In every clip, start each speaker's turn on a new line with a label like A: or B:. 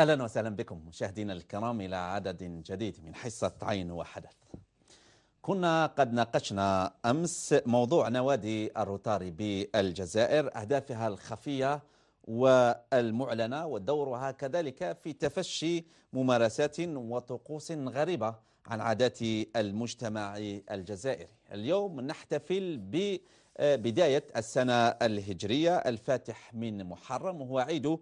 A: أهلا وسهلا بكم مشاهدينا الكرام إلى عدد جديد من حصة عين وحدث كنا قد ناقشنا أمس موضوع نوادي الروتاري بالجزائر أهدافها الخفية والمعلنة ودورها كذلك في تفشي ممارسات وطقوس غريبة عن عادات المجتمع الجزائري اليوم نحتفل ب بداية السنة الهجرية الفاتح من محرم وهو عيد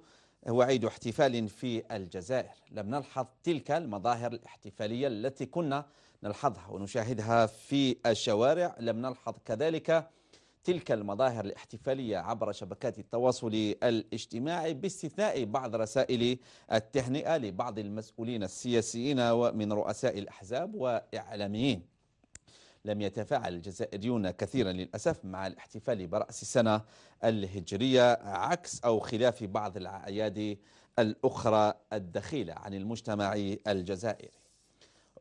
A: وعيد احتفال في الجزائر لم نلحظ تلك المظاهر الاحتفالية التي كنا نلحظها ونشاهدها في الشوارع لم نلحظ كذلك تلك المظاهر الاحتفالية عبر شبكات التواصل الاجتماعي باستثناء بعض رسائل التهنئة لبعض المسؤولين السياسيين ومن رؤساء الأحزاب وإعلاميين لم يتفاعل الجزائريون كثيرا للأسف مع الاحتفال برأس السنة الهجرية عكس أو خلاف بعض الأعياد الأخرى الدخيلة عن المجتمع الجزائري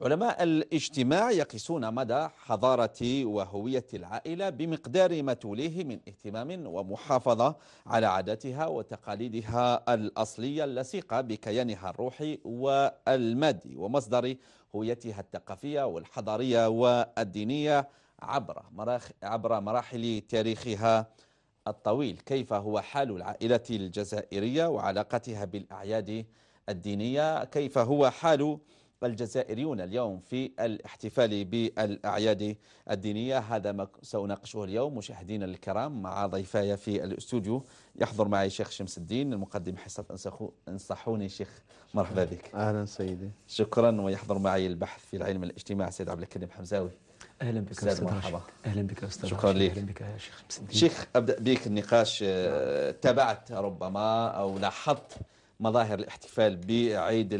A: علماء الاجتماع يقيسون مدى حضارة وهوية العائلة بمقدار ما توليه من اهتمام ومحافظة على عاداتها وتقاليدها الأصلية اللصيقة بكيانها الروحي والمادي ومصدر هويتها الثقافية والحضارية والدينية عبر مراخ عبر مراحل تاريخها الطويل كيف هو حال العائلة الجزائرية وعلاقتها بالأعياد الدينية كيف هو حال الجزائريون اليوم في الاحتفال بالأعياد الدينية هذا ما سأناقشه اليوم مشاهدينا الكرام مع ضيفاي في الاستوديو يحضر معي شيخ شمس الدين المقدم حصة انصحوني شيخ مرحبا بك أهلا سيدي شكرا ويحضر معي البحث في العلم الاجتماع سيد عبد الكريم حمزاوي اهلا بك استاذ مرحبا اهلا بك استاذ شكرا لك اهلا بك
B: يا شيخ شيخ
A: ابدا بك النقاش آه، تابعت ربما او لاحظت مظاهر الاحتفال بعيد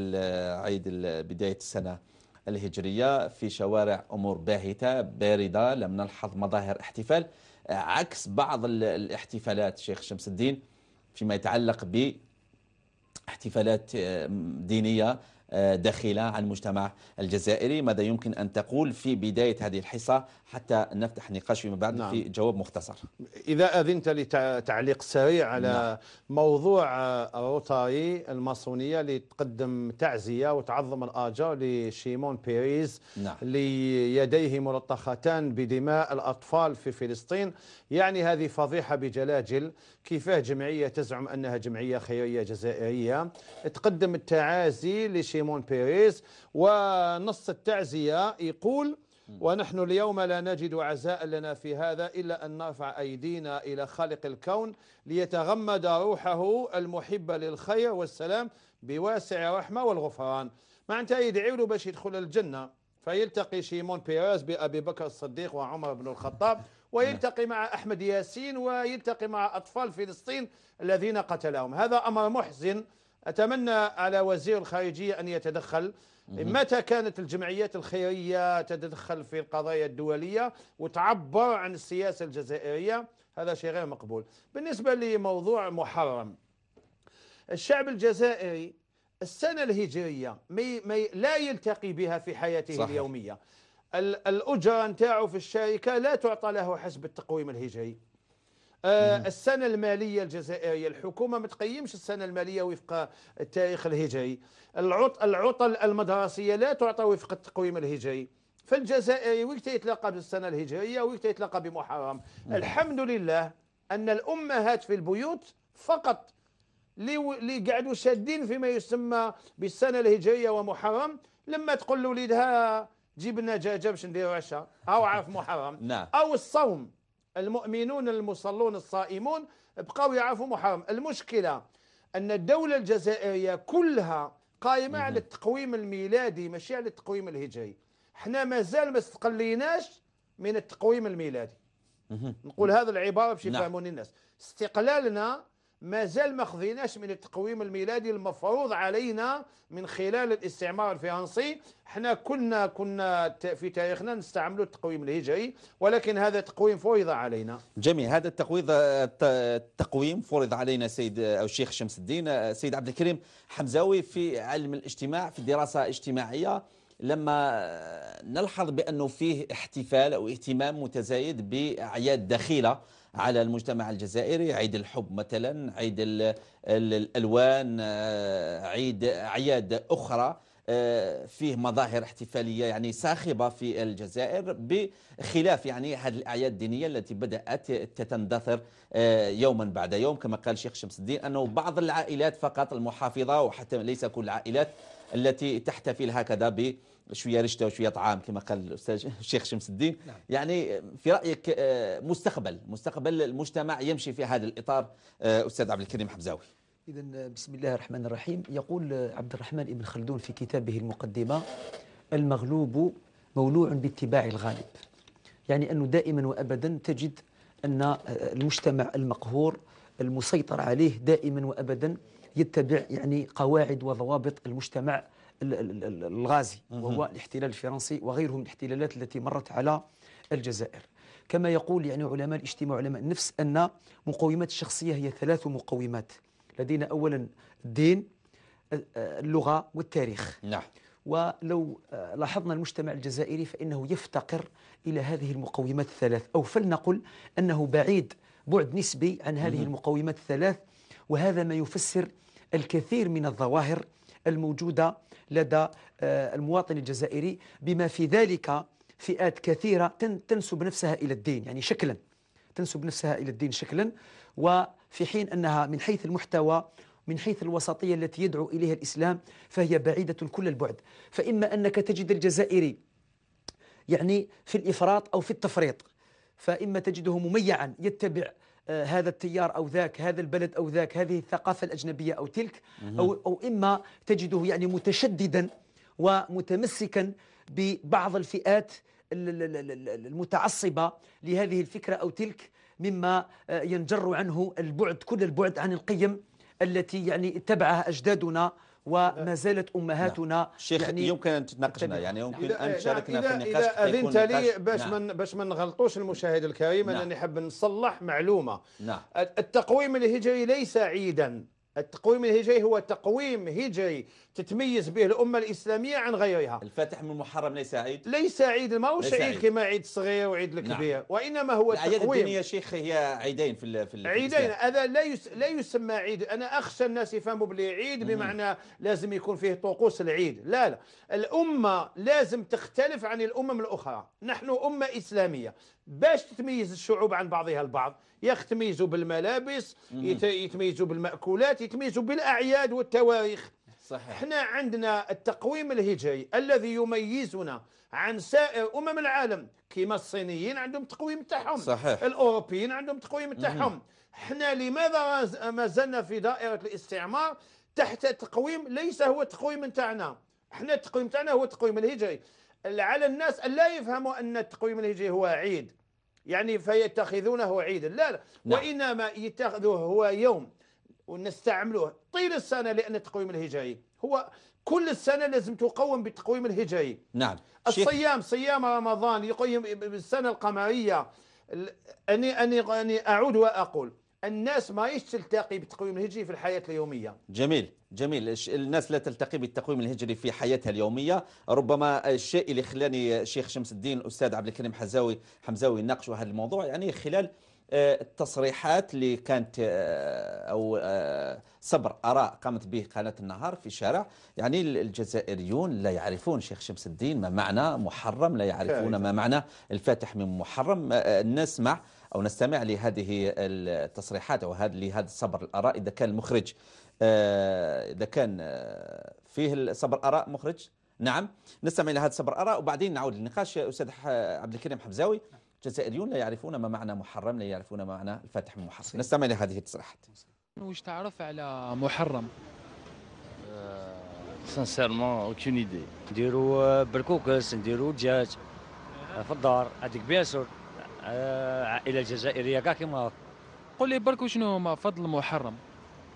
A: عيد بداية السنة الهجرية في شوارع أمور باهتة باردة لم نلحظ مظاهر احتفال عكس بعض الاحتفالات شيخ شمس الدين فيما يتعلق باحتفالات آه، دينية داخلة عن المجتمع الجزائري ماذا يمكن أن تقول في بداية هذه الحصة حتى نفتح نقاش فيما بعد نعم. في جواب مختصر
C: إذا أذنت لتعليق سريع على نعم. موضوع آه، روتاري الماسونية اللي تقدم تعزية وتعظم الآجر لشيمون بيريز نعم. ليديه ملطختان بدماء الأطفال في فلسطين يعني هذه فضيحة بجلاجل كيفاه جمعية تزعم أنها جمعية خيرية جزائرية تقدم التعازي لشيمون شيمون بيريز ونص التعزية يقول ونحن اليوم لا نجد عزاء لنا في هذا إلا أن نرفع أيدينا إلى خالق الكون ليتغمد روحه المحبة للخير والسلام بواسع رحمة والغفران أنت يدعي له باش يدخل الجنة فيلتقي شيمون بيريز بأبي بكر الصديق وعمر بن الخطاب ويلتقي مع أحمد ياسين ويلتقي مع أطفال فلسطين الذين قتلهم هذا أمر محزن أتمنى على وزير الخارجية أن يتدخل متى كانت الجمعيات الخيرية تتدخل في القضايا الدولية وتعبر عن السياسة الجزائرية هذا شيء غير مقبول بالنسبة لموضوع محرم الشعب الجزائري السنة الهجرية مي مي لا يلتقي بها في حياته صحيح. اليومية الأجرة نتاعو في الشركة لا تعطى له حسب التقويم الهجري آه، السنة المالية الجزائرية الحكومة ما تقيمش السنة المالية وفق التاريخ الهجري العطل المدرسية لا تعطى وفق التقويم الهجري فالجزائري وقت يتلقى بالسنة الهجرية وقت يتلقى بمحرم الحمد لله أن الأمهات في البيوت فقط اللي قعدوا شادين فيما يسمى بالسنة الهجرية ومحرم لما تقول لوليدها جيب لنا دجاجه باش نديروا عشاء او عارف محرم نعم او الصوم المؤمنون المصلون الصائمون بقاو يعرفوا محرم المشكلة أن الدولة الجزائرية كلها قائمة على التقويم الميلادي ماشي على التقويم الهجري احنا مازال ما استقليناش من التقويم الميلادي نقول هذا العبارة باش يفهموني نعم. الناس استقلالنا مازال ما خذيناش من التقويم الميلادي المفروض علينا من خلال الاستعمار الفرنسي احنا كنا كنا في تاريخنا نستعملوا التقويم الهجري ولكن هذا التقويم فرض علينا
A: جميل هذا التقويم التقويم فرض علينا السيد او الشيخ شمس الدين السيد عبد الكريم حمزاوي في علم الاجتماع في الدراسه الاجتماعيه لما نلحظ بانه فيه احتفال او اهتمام متزايد باعياد دخيله على المجتمع الجزائري عيد الحب مثلا عيد الالوان آه، عيد اعياد اخرى آه، فيه مظاهر احتفاليه يعني صاخبه في الجزائر بخلاف يعني هذه الاعياد الدينيه التي بدات تتندثر آه، يوما بعد يوم كما قال شيخ شمس الدين انه بعض العائلات فقط المحافظه وحتى ليس كل العائلات التي تحتفل هكذا ب شويه رشته وشويه طعام كما قال الاستاذ الشيخ شمس الدين نعم. يعني في رايك آه، مستقبل مستقبل المجتمع يمشي في هذا الاطار آه، استاذ عبد الكريم حمزاوي
B: اذا آه، بسم الله الرحمن الرحيم يقول عبد الرحمن ابن خلدون في كتابه المقدمه المغلوب مولوع باتباع الغالب يعني انه دائما وابدا تجد ان المجتمع المقهور المسيطر عليه دائما وابدا يتبع يعني قواعد وضوابط المجتمع الغازي وهو الاحتلال الفرنسي وغيره من الاحتلالات التي مرت على الجزائر كما يقول يعني علماء الاجتماع علماء النفس أن مقومات الشخصية هي ثلاث مقومات لدينا أولا الدين آه، اللغة والتاريخ نعم ولو آه، لاحظنا المجتمع الجزائري فإنه يفتقر إلى هذه المقومات الثلاث أو فلنقل أنه بعيد بعد نسبي عن هذه المقومات الثلاث وهذا ما يفسر الكثير من الظواهر الموجودة لدى آه، المواطن الجزائري بما في ذلك فئات كثيرة تنسب نفسها إلى الدين يعني شكلا تنسب نفسها إلى الدين شكلا وفي حين أنها من حيث المحتوى من حيث الوسطية التي يدعو إليها الإسلام فهي بعيدة كل البعد فإما أنك تجد الجزائري يعني في الإفراط أو في التفريط فإما تجده مميعا يتبع آه، هذا التيار او ذاك هذا البلد او ذاك هذه الثقافه الاجنبيه او تلك او او اما تجده يعني متشددا ومتمسكا ببعض الفئات المتعصبه لهذه الفكره او تلك مما آه، ينجر عنه البعد كل البعد عن القيم التي يعني اتبعها اجدادنا وما زالت امهاتنا نعم. شيخ يعني يمكن ان تناقشنا
A: يعني يمكن ان إيه، تشاركنا في النقاش اذا اذنت لي باش نعم.
C: من باش ما نغلطوش المشاهد الكريم نعم. انني حاب نصلح معلومه نعم. التقويم الهجري ليس عيدا التقويم الهجري هو تقويم هجري تتميز به الامه الاسلاميه عن غيرها الفتح من محرم ليس عيد ليس عيد ما هو عيد كما عيد صغير وعيد الكبير نعم. وانما هو الاعياد الدينيه يا
A: شيخ هي عيدين في ال في ال عيدين
C: هذا لا يس لا يسمى عيد انا اخشى الناس يفهموا بلي عيد بمعنى لازم يكون فيه طقوس العيد لا لا الامه لازم تختلف عن الامم الاخرى نحن امه اسلاميه باش تتميز الشعوب عن بعضها البعض يتميزوا بالملابس يتميزوا بالمأكولات يتميزوا بالأعياد والتواريخ صحيح احنا عندنا التقويم الهجري الذي يميزنا عن سائر امم العالم كما الصينيين عندهم تقويم تاعهم صحيح الاوروبيين عندهم تقويم تاعهم احنا لماذا ما زلنا في دائره الاستعمار تحت تقويم ليس هو التقويم تاعنا احنا التقويم تاعنا هو التقويم الهجري على الناس ان لا يفهموا ان التقويم الهجري هو عيد يعني فيتخذونه عيدا لا, لا نعم. وانما يتخذه هو يوم ونستعملوه طيل السنة لأن التقويم الهجائي هو كل السنة لازم تقوم بالتقويم الهجائي نعم الصيام صيام رمضان يقيم بالسنة القمرية أني, أني, أني أعود وأقول الناس ما يش تلتقي بالتقويم الهجري في الحياة اليومية
A: جميل جميل الناس لا تلتقي بالتقويم الهجري في حياتها اليومية ربما الشيء اللي خلاني شيخ شمس الدين الاستاذ عبد الكريم حزاوي حمزاوي ناقشوا هذا الموضوع يعني خلال آه، التصريحات اللي كانت آه، او آه، صبر اراء قامت به قناه النهار في شارع يعني الجزائريون لا يعرفون شيخ شمس الدين ما معنى محرم لا يعرفون ما معنى الفاتح من محرم نسمع او نستمع لهذه التصريحات او لهذا صبر الاراء اذا كان المخرج اذا كان فيه صبر اراء مخرج نعم نستمع الى هذا صبر اراء وبعدين نعود للنقاش استاذ عبد الكريم حمزاوي الجزائريون لا يعرفون ما معنى محرم لا يعرفون ما معنى الفتح من محرم نستمع لهذه التصريحات
B: واش تعرف على
C: محرم أه، سانسيرمون اوكين ايدي نديرو أه، بالكوكس أه، نديرو دجاج في الدار هذيك بيان سور عائله
A: جزائريه كاع كيما هكا قول لي برك شنو هما فضل محرم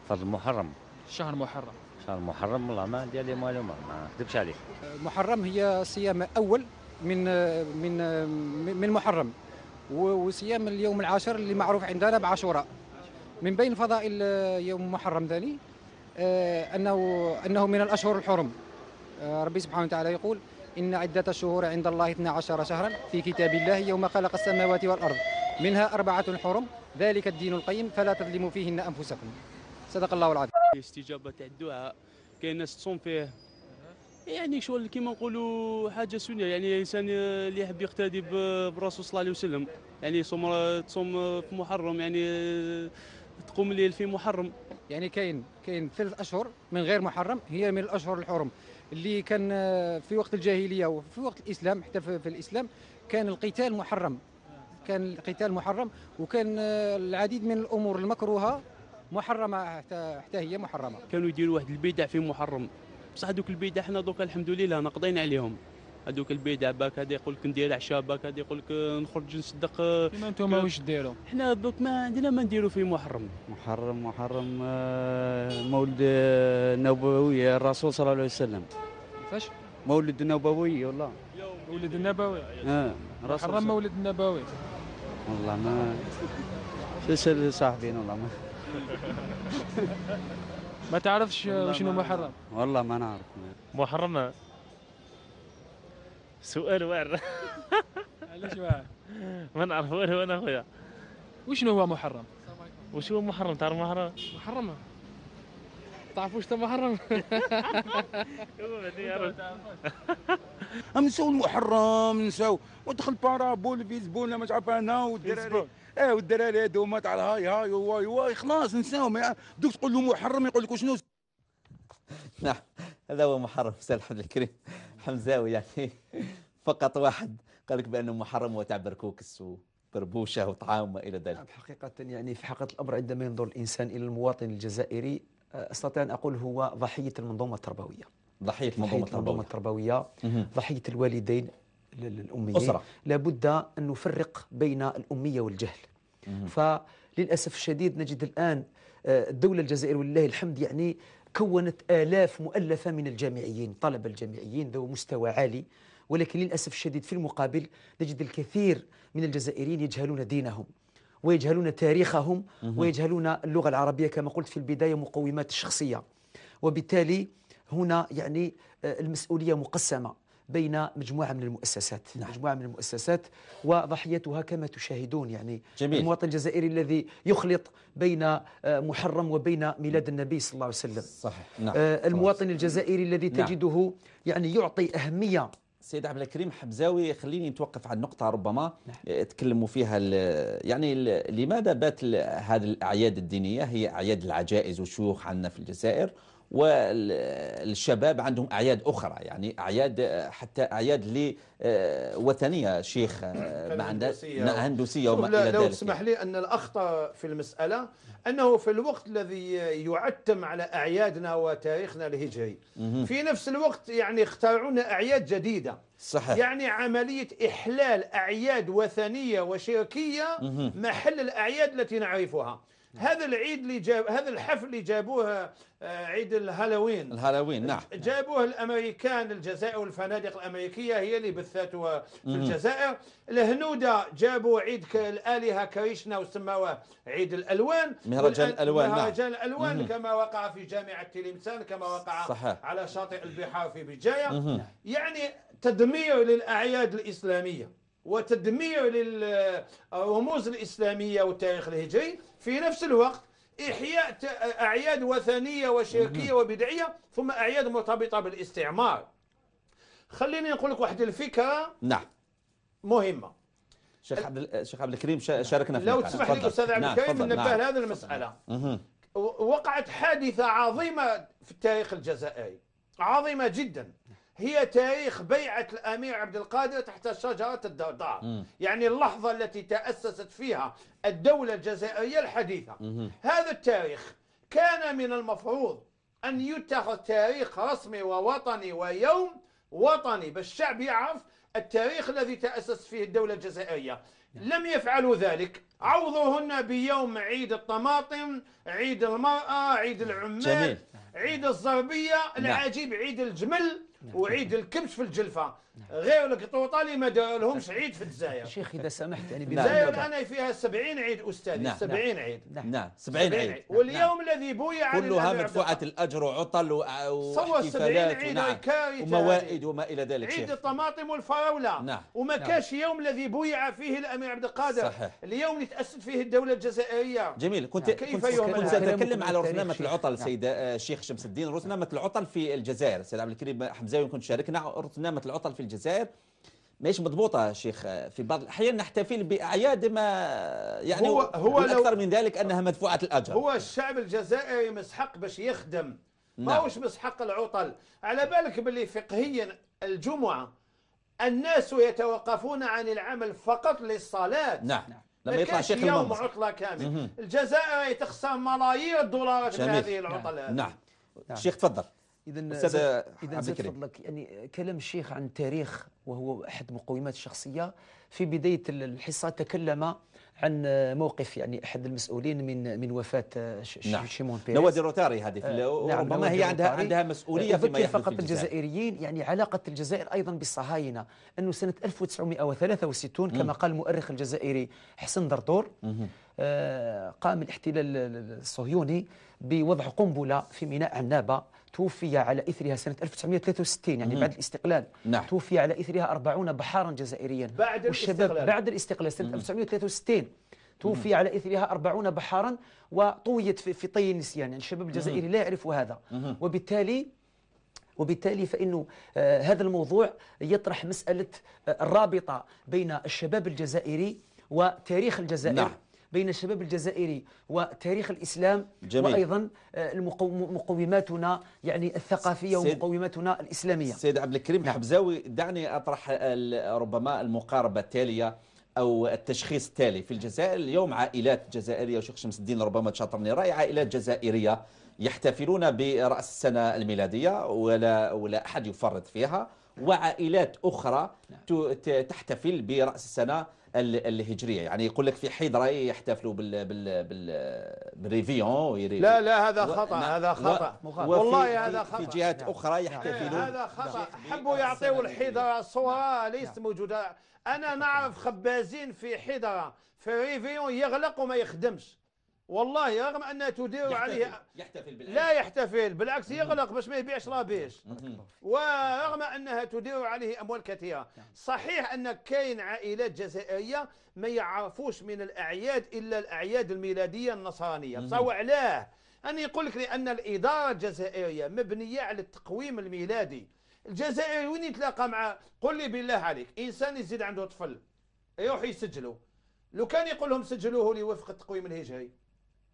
A: فضل محرم شهر محرم شهر محرم والله ما عندي عليه معلومه ما نكذبش عليك محرم
B: هي صيام اول من من من محرم وصيام اليوم العاشر اللي معروف عندنا بعاشوراء من بين فضائل يوم محرم ثاني آه، انه انه من الاشهر الحرم آه، ربي سبحانه وتعالى يقول ان عده الشهور عند الله 12 شهرا في كتاب الله يوم خلق السماوات والارض منها اربعه حرم ذلك الدين القيم فلا تظلموا فيهن انفسكم صدق الله العظيم استجابه الدعاء كاين ناس تصوم فيه يعني شغل كيما نقولوا حاجه سنيه يعني الانسان اللي يحب يقتدي بالرسول صلى الله عليه وسلم يعني صوم تصوم في محرم يعني تقوم الليل في محرم يعني كاين كاين ثلاث اشهر من غير محرم هي من الاشهر الحرم اللي كان آه، في وقت الجاهليه وفي وقت الاسلام حتى في الاسلام كان القتال محرم كان القتال محرم وكان آه، العديد من الامور المكروهه محرمه حتى هي محرمه كانوا يديروا واحد البدع في محرم بصح هذوك البيدا حنا دوكا الحمد لله ناقضين عليهم هذوك البيدا باك هذا يقول لك ندير عشاء باك هذا يقول لك نخرج نصدق كيما انتم واش ديروا حنا دوك ما عندنا ما نديروا في محرم محرم محرم آه، مولد آه، نبوي الرسول صلى الله عليه وسلم كيفاش آه، مولد نبوي والله مولد النبوي اه محرم مولد النبوي والله ما سلسل صاحبين والله ما ما تعرفش شنو محرم والله ما نعرف محرم سؤال واعر علاش واعر ما نعرف والو انا خويا وشنو هو محرم وشو هو محرم تعرف محرم محرم
C: تعرفوش تا محرم نساو المحرم نساو ودخل بارابول فيسبول ما تعرف انا والدراري اه والدراري هادو تاع الهاي هاي واي واي خلاص نساو دوك تقول له محرم يقول
B: لك شنو
A: نعم هذا هو محرم سي الحمد الكريم حمزاوي يعني فقط واحد قال لك بانه محرم وتاع بركوكس بربوشه وطعام الى ذلك
B: الحقيقه نعم، يعني في حقيقه الامر عندما ينظر الانسان الى المواطن الجزائري استطيع ان اقول هو ضحيه المنظومه التربويه
A: ضحيه المنظومه التربويه, المنظومة
B: التربوية ضحيه الوالدين الاميين أسرة. لابد ان نفرق بين الاميه والجهل فللاسف الشديد نجد الان آه، الدوله الجزائر ولله الحمد يعني كونت الاف مؤلفه من الجامعيين طلبه الجامعيين ذو مستوى عالي ولكن للاسف الشديد في المقابل نجد الكثير من الجزائريين يجهلون دينهم ويجهلون تاريخهم ويجهلون اللغة العربية كما قلت في البداية مقومات الشخصية وبالتالي هنا يعني آه، المسؤولية مقسمة بين مجموعة من المؤسسات نعم. مجموعة من المؤسسات وضحيتها كما تشاهدون يعني جميل. المواطن الجزائري الذي يخلط بين آه، محرم وبين ميلاد النبي صلى الله
A: عليه وسلم صحيح. نعم. آه، المواطن الجزائري الذي نعم. تجده نعم. يعني يعطي أهمية سيد عبد الكريم حبزاوي خليني نتوقف على النقطة ربما نعم. تكلموا فيها ال يعني لماذا بات هذه الأعياد الدينية هي أعياد العجائز والشيوخ عندنا في الجزائر والشباب عندهم أعياد أخرى يعني أعياد حتى أعياد لي آه، وثنية شيخ آه، ما عندها هندوسيه وما إلى ذلك لو
C: تسمح لي أن الأخطر في المسألة أنه في الوقت الذي يعتم على أعيادنا وتاريخنا الهجري في نفس الوقت يعني اخترعون أعياد جديدة صحيح يعني عملية إحلال أعياد وثنية وشركية محل الأعياد التي نعرفها نعم. هذا العيد اللي جاب هذا الحفل اللي جابوه آه، عيد الهالوين
A: الهالوين نعم
C: جابوه الامريكان الجزائر والفنادق الامريكيه هي اللي بثاتها في الجزائر الهنوده جابوا عيد الالهه كريشنا وسموه عيد الالوان مهرجان الالوان نعم. مهرجان نعم. الالوان كما وقع في جامعه تلمسان كما وقع صحيح. على شاطئ البحار في بجايه يعني تدمير للاعياد الاسلاميه وتدمير للرموز الإسلامية والتاريخ الهجري في نفس الوقت إحياء أعياد وثنية وشركية وبدعية ثم أعياد مرتبطة بالاستعمار خليني نقول لك واحد الفكرة نعم مهمة شيخ عبد
A: الشيخ عبد الكريم نعم. شاركنا في لو تسمح لي استاذ عبد نعم، الكريم نعم. ننبه نعم. هذه
C: المساله وقعت حادثه عظيمه في التاريخ الجزائري عظيمه جدا هي تاريخ بيعة الأمير عبد القادر تحت شجرة الدردار يعني اللحظة التي تأسست فيها الدولة الجزائرية الحديثة مم. هذا التاريخ كان من المفروض أن يتخذ تاريخ رسمي ووطني ويوم وطني باش الشعب يعرف التاريخ الذي تأسس فيه الدولة الجزائرية نعم. لم يفعلوا ذلك عوضوهن بيوم عيد الطماطم عيد المرأة عيد العمال جميل. عيد الزربية نعم. العجيب عيد الجمل وعيد الكبش في الجلفه نعم. غير القطوطه اللي ما دارلهمش عيد في الجزائر شيخ اذا سمحت يعني الجزائر الان فيها 70 عيد استاذي 70 نعم، نعم. عيد
A: نعم 70 عيد
C: واليوم الذي بويع على كلها مدفوعه
A: الاجر وعطل واحتفالات وموائد وما الى ذلك عيد
C: الطماطم والفراوله وما كاش يوم الذي بويع فيه الامير عبد القادر صحيح اليوم اللي تاسست فيه الدوله الجزائريه
A: جميل كنت كيف كنت ساتكلم على رسنامه العطل سيد الشيخ آه، شمس الدين رسنامه العطل في الجزائر سيد عبد الكريم حمزاوي كنت شاركنا رسنامه العطل في في الجزائر ماهيش مضبوطه شيخ آه، في بعض الاحيان نحتفل باعياد ما
C: يعني هو هو اكثر من ذلك انها مدفوعه الاجر هو الشعب الجزائري مسحق باش يخدم ماهوش نعم. مسحق العطل على بالك باللي فقهيا الجمعه الناس يتوقفون عن العمل فقط للصلاه نعم,
A: نعم. لما يطلع شيخ يوم المنزل.
C: عطله كامل الجزائر تخسر ملايير الدولارات من هذه العطلات نعم,
B: نعم. شيخ تفضل اذا اذا زاد يعني كلام الشيخ عن التاريخ وهو احد مقومات الشخصيه في بدايه الحصه تكلم عن موقف يعني احد المسؤولين من من وفاه نعم. شيمون بيريز نوادي روتاري هذه آه نعم ربما هي عندها عندها مسؤوليه فيما يحدث فقط في الجزائريين يعني علاقه الجزائر ايضا بالصهاينه انه سنه 1963 كما م. قال المؤرخ الجزائري حسن درطور آه قام الاحتلال الصهيوني بوضع قنبلة في ميناء عنابة توفي على إثرها سنة 1963 يعني بعد الاستقلال نعم. توفي على إثرها 40 بحارا جزائريا بعد والشباب الاستقلال. بعد الاستقلال سنة 1963 توفي على إثرها 40 بحارا وطويت في, في طي النسيان يعني الشباب الجزائري لا يعرف هذا وبالتالي وبالتالي فإنه آه هذا الموضوع يطرح مسألة آه، الرابطة بين الشباب الجزائري وتاريخ الجزائر نعم. بين الشباب الجزائري وتاريخ الإسلام جميل. وأيضا آه، مقوماتنا يعني الثقافية
A: ومقوماتنا الإسلامية سيد عبد الكريم نعم. حبزاوي دعني أطرح آه، ربما المقاربة التالية أو التشخيص التالي في الجزائر اليوم عائلات جزائرية وشيخ شمس الدين ربما تشاطرني رأي عائلات جزائرية يحتفلون برأس السنة الميلادية ولا, ولا أحد يفرط فيها وعائلات أخرى نعم. تحتفل برأس السنة الهجريه يعني يقول لك في راي يحتفلوا بال بال بال بالريفيون لا لا هذا خطا نعم. و... هذا خطا و... والله هذا خطا في جهات نعم. اخرى يحتفلون هذا خطا
C: حبوا يعطيوا الحيدره صوره نعم. ليست موجوده انا نعرف خبازين في حيدره في ريفيون يغلق وما يخدمش والله رغم انها تدير يحتفل عليه
A: يحتفل بالعيد لا
C: يحتفل بالعكس يغلق باش ما يبيعش رابيش ورغم انها تدير عليه اموال كثيره نعم. صحيح ان كاين عائلات جزائريه ما يعرفوش من الاعياد الا الاعياد الميلاديه النصرانيه بصح علاه انا يقول لك لان الاداره الجزائريه مبنيه على التقويم الميلادي الجزائري وين يتلاقى مع قل لي بالله عليك انسان يزيد عنده طفل يروح يسجله لو كان يقول لهم سجلوه لي وفق التقويم الهجري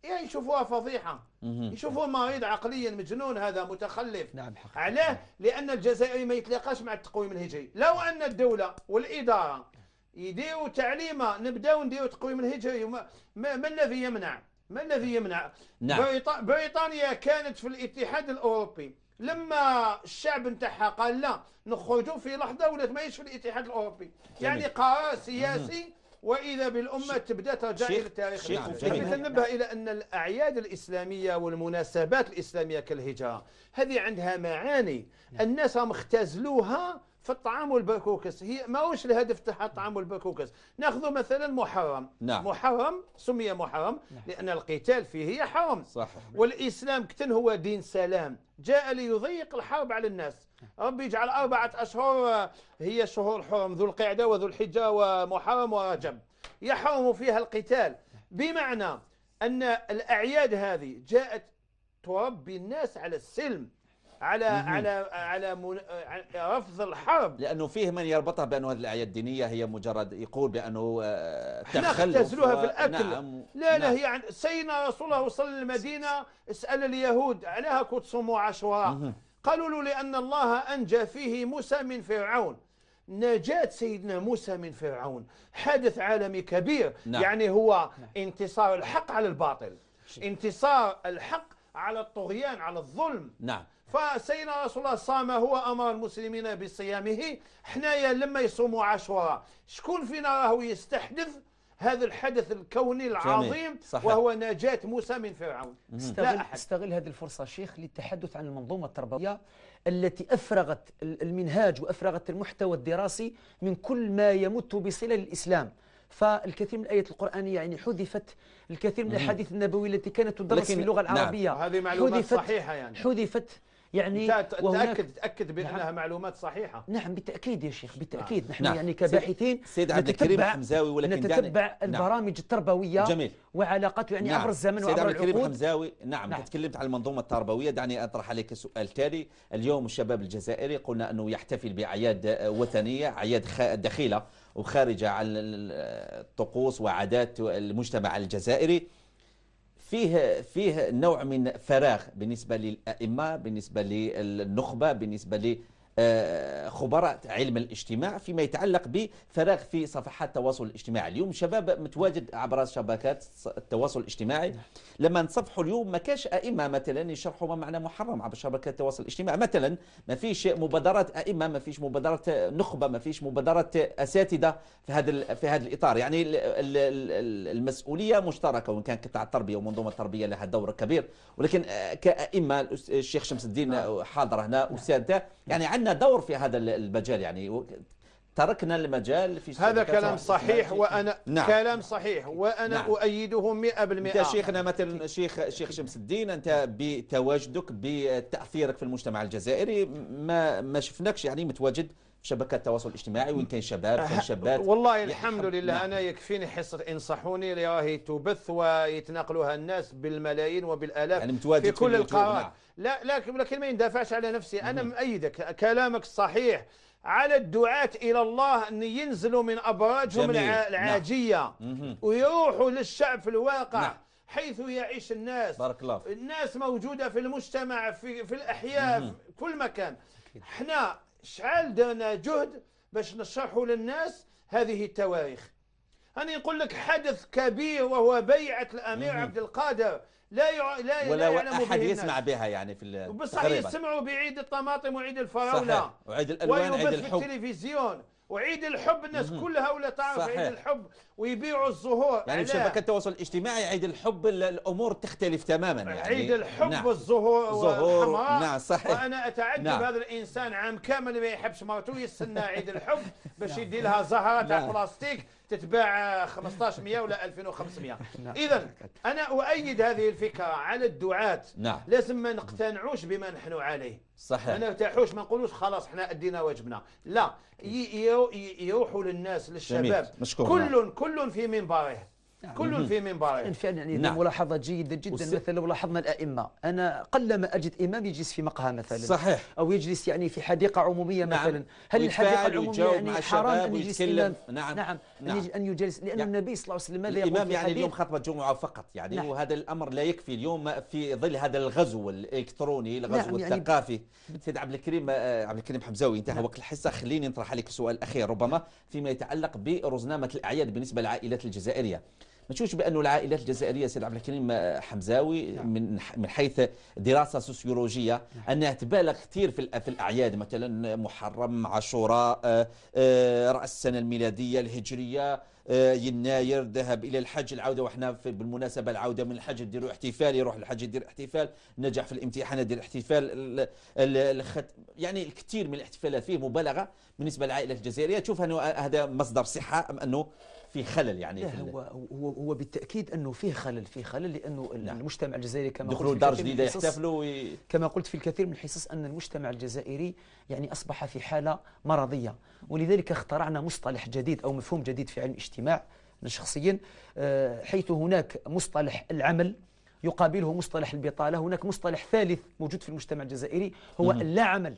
C: يعني يشوفوها فضيحة يشوفوه مريض عقليا مجنون هذا متخلف نعم حقيقة. علاه لأن الجزائري ما يتلاقاش مع التقويم الهجري لو أن الدولة والإدارة يديروا تعليمة نبداو نديروا تقويم الهجري ما, الذي يمنع ما الذي يمنع نعم. بريطانيا كانت في الاتحاد الأوروبي لما الشعب نتاعها قال لا نخرجوا في لحظة ولات ماهيش في الاتحاد الأوروبي جميل. يعني قرار سياسي مم. واذا بالامه تبدا ترجع الى التاريخ حبيت تنبه الى ان الاعياد الاسلاميه والمناسبات الاسلاميه كالهجره هذه عندها معاني نعم. الناس راهم اختزلوها في الطعام والبكوكس هي ماهوش الهدف تاع الطعام والبكوكس ناخذ مثلا محرم نعم. محرم سمي محرم نعم. لان القتال فيه حرم صح. والاسلام كتن هو دين سلام جاء ليضيق الحرب على الناس ربي يجعل أربعة أشهر آه، هي شهور حرم ذو القعدة وذو الحجة ومحرم ورجب يحرم فيها القتال بمعنى أن الأعياد هذه جاءت تربي الناس على السلم على على على, من... رفض الحرب لانه فيه
A: من يربطها بانه هذه الاعياد الدينيه هي مجرد يقول بانه آه، تخلف اختزلوها و... في الاكل نعم لا لا نعم. هي
C: عن سيدنا رسول الله صلى المدينه اسال اليهود علاها كنت صوموا عاشوراء قالوا له لان الله انجى فيه موسى من فرعون نجاة سيدنا موسى من فرعون حدث عالمي كبير نعم. يعني هو نعم. انتصار الحق على الباطل انتصار الحق على الطغيان على الظلم نعم فسيدنا رسول الله صام هو امر المسلمين بصيامه حنايا لما يصوموا عاشوراء شكون فينا راهو يستحدث هذا الحدث الكوني العظيم صحيح. وهو نجاة موسى من فرعون استغل, استغل هذه الفرصة شيخ
B: للتحدث عن المنظومة التربوية التي أفرغت المنهاج وأفرغت المحتوى الدراسي من كل ما يمت بصلة للإسلام فالكثير من الايات القرانيه يعني
C: حذفت الكثير من الاحاديث النبويه التي كانت تدرس في اللغه نعم. العربيه نعم. هذه معلومات صحيحه يعني حذفت يعني تاكد تاكد بانها نعم معلومات صحيحه نعم بالتاكيد يا شيخ بالتاكيد نعم. نحن يعني نعم يعني كباحثين
A: سيد عبد الكريم حمزاوي ولكن نتتبع نعم البرامج
C: التربويه
B: جميل وعلاقته يعني نعم عبر الزمن سيد وعبر عبد الكريم
A: حمزاوي نعم, نعم تكلمت على المنظومه التربويه دعني اطرح عليك سؤال تالي اليوم الشباب الجزائري قلنا انه يحتفل باعياد وثنيه اعياد دخيله وخارجة عن الطقوس وعادات المجتمع الجزائري فيه فيه نوع من فراغ بالنسبة للأئمة بالنسبة للنخبة بالنسبة آه، خبراء علم الاجتماع فيما يتعلق بفراغ في صفحات التواصل الاجتماعي اليوم شباب متواجد عبر شبكات التواصل الاجتماعي لما نصفحوا اليوم ما كاش ائمه مثلا يشرحوا ما معنى محرم عبر شبكات التواصل الاجتماعي مثلا ما فيش مبادرات ائمه ما فيش مبادرات نخبه ما فيش مبادرات اساتذه في هذا في هذا الاطار يعني المسؤوليه مشتركه وان كان قطاع التربيه ومنظومه التربيه لها دور كبير ولكن آه، كائمه الشيخ شمس الدين نعم. حاضر هنا استاذ يعني عندنا دور في هذا المجال يعني تركنا المجال في هذا كلام صحيح نعم. وانا نعم. كلام
C: صحيح وانا نعم. اؤيده 100% انت شيخنا
A: مثل شيخ شيخ شمس الدين انت بتواجدك بتاثيرك في المجتمع الجزائري ما ما شفناكش يعني متواجد شبكات التواصل الاجتماعي وان كان شباب كان أه، شابات والله
C: الحمد نعم. لله نعم. انا يكفيني حصه انصحوني راهي تبث ويتناقلوها الناس بالملايين وبالالاف يعني في كل القواعد نعم. لا لكن لكن ما يندافعش على نفسي انا مؤيدك كلامك صحيح على الدعاة إلى الله أن ينزلوا من أبراجهم نعم. العاجية ويروحوا للشعب في الواقع نعم. حيث يعيش الناس بارك الله الناس موجودة في المجتمع في, في الأحياء في كل مكان احنا شحال درنا جهد باش نشرحوا للناس هذه التواريخ أنا نقول لك حدث كبير وهو بيعة الأمير عبد القادر لا يع... لا ولا لا أحد به يسمع
A: بها يعني في بصح يسمعوا
C: بعيد الطماطم وعيد الفراولة صحيح. وعيد الألوان وعيد الحب في التلفزيون وعيد الحب الناس كلها ولا تعرف صحيح. عيد الحب ويبيعوا الزهور يعني شبكة
A: التواصل الاجتماعي عيد الحب الأمور تختلف تماما يعني عيد الحب نعم. والزهور والحمار نعم صحيح
C: وأنا أتعجب نعم. هذا الإنسان عام كامل ما يحبش مرته يستنى عيد الحب باش نعم. يدي لها زهرة تاع نعم. بلاستيك تتباع 1500 ولا 2500 نعم. اذا انا اؤيد هذه الفكره على الدعاة نعم لازم ما نقتنعوش بما نحن عليه صحيح ما نرتاحوش ما نقولوش خلاص احنا ادينا واجبنا لا يروحوا للناس للشباب كل كل في منبره نعم. كل في منبره يعني فعلا يعني نعم.
B: ملاحظة جيدة جدا وس... مثلا لو لاحظنا الأئمة أنا قلما أجد إمام يجلس في مقهى مثلا صحيح أو يجلس يعني في حديقة عمومية نعم. مثلا هل الحديقة العمومية يعني حرام أن يجلس إمام نعم نعم, نعم. أن نعم. يجلس لأن نعم. النبي صلى الله عليه وسلم ماذا يقول الإمام يعني اليوم
A: خطبة جمعة فقط يعني نعم. وهذا الأمر لا يكفي اليوم في ظل هذا الغزو الإلكتروني نعم، الغزو نعم الثقافي يعني سيد عبد الكريم آه، عبد الكريم حمزاوي انتهى نعم. وقت الحصة خليني نطرح عليك سؤال أخير ربما فيما يتعلق برزنامة الأعياد بالنسبة للعائلات الجزائرية ما تشوفش بانه العائلات الجزائريه سيد عبد الكريم حمزاوي نعم. من من حيث دراسه سوسيولوجيه نعم. انها تبالغ كثير في في الاعياد مثلا محرم عاشوراء آه، آه، راس السنه الميلاديه الهجريه آه، يناير ذهب الى الحج العوده وحنا بالمناسبه العوده من الحج يديروا احتفال يروح الحج يدير احتفال نجح في الامتحان يدير احتفال الخت... يعني الكثير من الاحتفالات فيه مبالغه بالنسبه للعائله الجزائريه تشوف انه هذا مصدر صحه ام انه في خلل يعني في هو,
B: هو هو بالتاكيد انه فيه خلل فيه خلل لانه نعم. المجتمع الجزائري كما دخلوا دار جديده يحتفلوا وي... كما قلت في الكثير من الحصص ان المجتمع الجزائري يعني اصبح في حاله مرضيه ولذلك اخترعنا مصطلح جديد او مفهوم جديد في علم الاجتماع شخصيا آه، حيث هناك مصطلح العمل يقابله مصطلح البطالة هناك مصطلح ثالث موجود في المجتمع الجزائري هو اللا عمل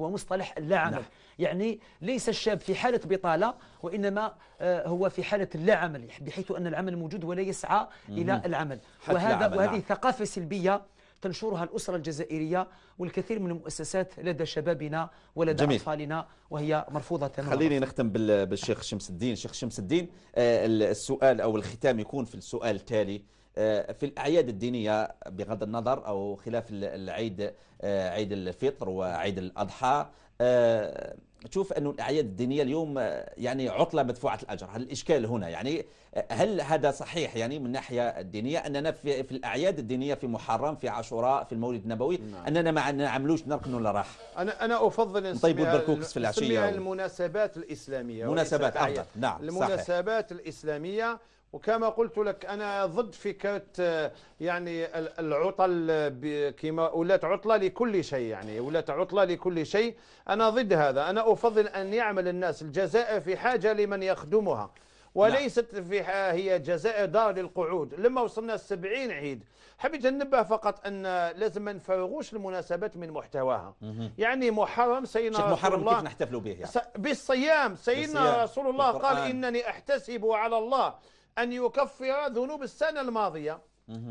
B: هو مصطلح اللا نعم. يعني ليس الشاب في حالة بطالة وإنما آه، هو في حالة اللا عمل بحيث أن العمل موجود ولا يسعى إلى العمل وهذا نعم. وهذه نعم. ثقافة سلبية تنشرها الأسرة الجزائرية والكثير من المؤسسات لدى شبابنا ولدى جميل. أطفالنا وهي مرفوضة تماما خليني
A: نختم بالشيخ شمس الدين شيخ شمس الدين آه، السؤال أو الختام يكون في السؤال التالي آه، في الأعياد الدينية بغض النظر أو خلاف العيد آه، عيد الفطر وعيد الأضحى آه، تشوف انه الأعياد الدينية اليوم يعني عطلة مدفوعة الأجر هل الإشكال هنا يعني هل هذا صحيح يعني من الناحية الدينية أننا في, في الأعياد الدينية في محرم في عاشوراء في المولد النبوي نعم. أننا ما نعملوش نركن ولا راح أنا أنا أفضل طيب البركوكس في العشية
C: المناسبات الإسلامية مناسبات أفضل نعم المناسبات صحيح. الإسلامية وكما قلت لك أنا ضد فكرة آه، يعني العطل كما ولات عطلة لكل شيء يعني ولات عطلة لكل شيء أنا ضد هذا أنا أفضل أن يعمل الناس الجزائر في حاجة لمن يخدمها وليست نعم. في هي جزائر دار للقعود لما وصلنا السبعين عيد حبيت ننبه فقط أن لازم ما نفرغوش المناسبات من محتواها يعني محرم سيدنا رسول محرم الله كيف نحتفل به يعني. بالصيام سيدنا بالصيام. رسول الله قال إنني أحتسب على الله أن يكفر ذنوب السنة الماضية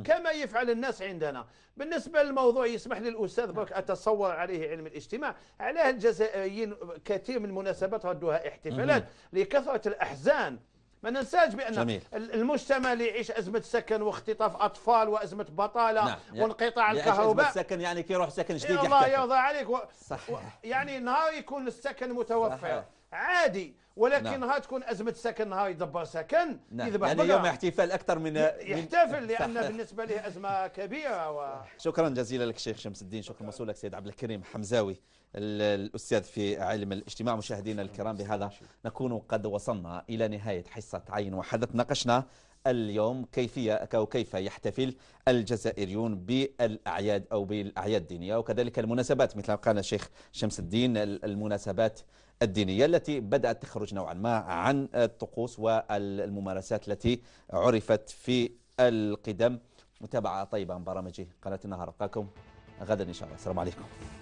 C: كما يفعل الناس عندنا بالنسبة للموضوع يسمح لي الأستاذ برك نعم. أتصور عليه علم الاجتماع علاه الجزائريين كثير من المناسبات ردوها احتفالات لكثرة الأحزان ما ننساش بان جميل. المجتمع اللي يعيش ازمه سكن واختطاف اطفال وازمه بطاله نعم. وانقطاع الكهرباء ازمه سكن يعني كيروح سكن
A: جديد الله يرضى عليك و... صحيح. و...
C: يعني نهار يكون السكن متوفر صحيح. عادي ولكن نعم. تكون ازمه سكن ها يدبر سكن نعم. يذبح يعني اليوم
A: احتفال اكثر من يحتفل لان بالنسبه
C: له ازمه كبيره و...
A: شكرا جزيلا لك شيخ شمس الدين شكرا لك سيد عبد الكريم حمزاوي الاستاذ في علم الاجتماع مشاهدينا الكرام بهذا نكون قد وصلنا الى نهايه حصه عين وحدث ناقشنا اليوم كيفية أو كيف يحتفل الجزائريون بالأعياد أو بالأعياد الدينية وكذلك المناسبات مثل ما قال الشيخ شمس الدين المناسبات الدينية التي بدأت تخرج نوعا ما عن الطقوس والممارسات التي عرفت في القدم متابعة طيبة من برامج قناة النهار ألقاكم غدا إن شاء الله السلام عليكم